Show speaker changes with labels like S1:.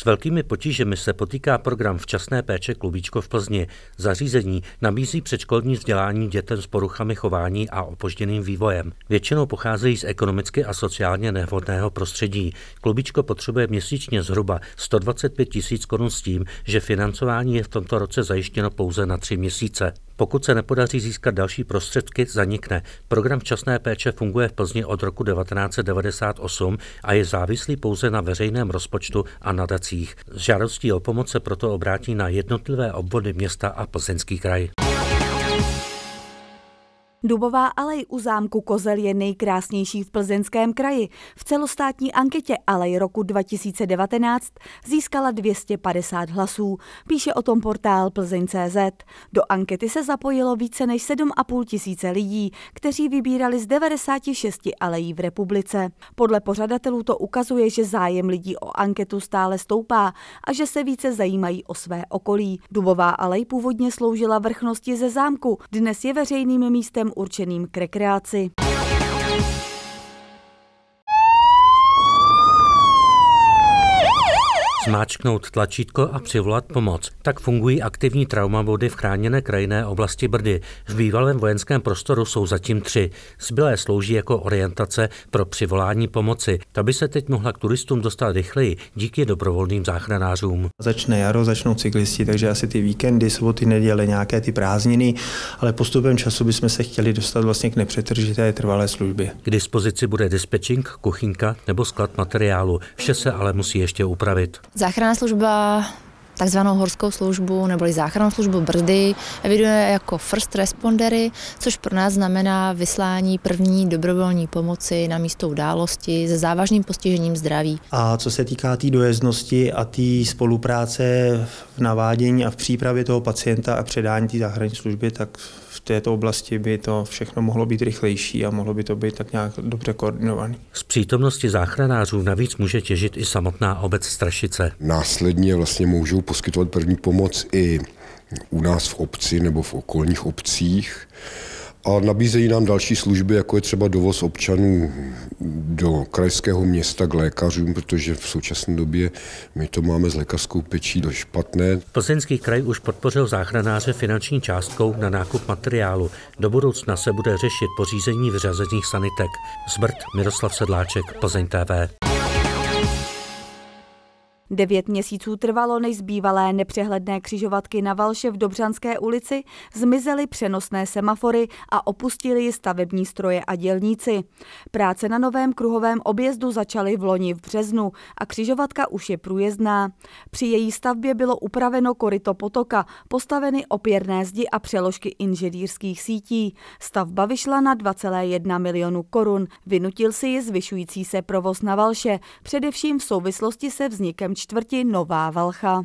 S1: S velkými potížemi se potýká program včasné péče Klubíčko v Plzni. Zařízení nabízí předškolní vzdělání dětem s poruchami chování a opožděným vývojem. Většinou pocházejí z ekonomicky a sociálně nevhodného prostředí. Klubíčko potřebuje měsíčně zhruba 125 tisíc korun s tím, že financování je v tomto roce zajištěno pouze na tři měsíce. Pokud se nepodaří získat další prostředky, zanikne. Program včasné péče funguje v Plzni od roku 1998 a je závislý pouze na veřejném rozpočtu a nadacích. žádostí o pomoc se proto obrátí na jednotlivé obvody města a plzeňský kraj.
S2: Dubová alej u zámku Kozel je nejkrásnější v plzeňském kraji. V celostátní anketě Alej roku 2019 získala 250 hlasů, píše o tom portál Plzeň.cz. Do ankety se zapojilo více než 7,5 tisíce lidí, kteří vybírali z 96 alejí v republice. Podle pořadatelů to ukazuje, že zájem lidí o anketu stále stoupá a že se více zajímají o své okolí. Dubová alej původně sloužila vrchnosti ze zámku, dnes je veřejným místem určeným k rekreaci.
S1: Zmáčknout tlačítko a přivolat pomoc. Tak fungují aktivní traumabody v chráněné krajinné oblasti Brdy. V bývalém vojenském prostoru jsou zatím tři. Zbylé slouží jako orientace pro přivolání pomoci. Ta by se teď mohla k turistům dostat rychleji díky dobrovolným záchranářům. Začne jaro, začnou cyklisti, takže asi ty víkendy, soboty, neděle, nějaké ty prázdniny, ale postupem času bychom se chtěli dostat vlastně k nepřetržité trvalé službě. K dispozici bude dispečing, kuchyňka nebo sklad materiálu. Vše se ale musí ještě upravit. Záchranná služba takzvanou horskou službu neboli záchrannou službu Brdy, eviduje jako first respondery, což pro nás znamená vyslání první dobrovolní pomoci na místo události se závažným postižením zdraví. A co se týká té dojezdnosti a té spolupráce v navádění a v přípravě toho pacienta a předání té záchranné služby, tak v této oblasti by to všechno mohlo být rychlejší a mohlo by to být tak nějak dobře koordinované. Z přítomnosti záchranářů navíc může těžit i samotná obec Strašice. Následně vlastně můžou poskytovat první pomoc i u nás v obci nebo v okolních obcích. A nabízejí nám další služby, jako je třeba dovoz občanů do krajského města k lékařům, protože v současné době my to máme s lékařskou pečí do špatné. Plzeňský kraj už podpořil záchranáře finanční částkou na nákup materiálu. Do budoucna se bude řešit pořízení vyřazených sanitek. Zbrt Miroslav Sedláček, Plzeň TV.
S2: Devět měsíců trvalo, než zbývalé nepřehledné křižovatky na Valše v Dobřanské ulici zmizely přenosné semafory a opustili ji stavební stroje a dělníci. Práce na novém kruhovém objezdu začaly v loni v březnu a křižovatka už je průjezdná. Při její stavbě bylo upraveno koryto potoka, postaveny opěrné zdi a přeložky inženýrských sítí. Stavba vyšla na 2,1 milionu korun. Vynutil si ji zvyšující se provoz na Valše, především v souvislosti se vznikem čtvrti Nová Valcha.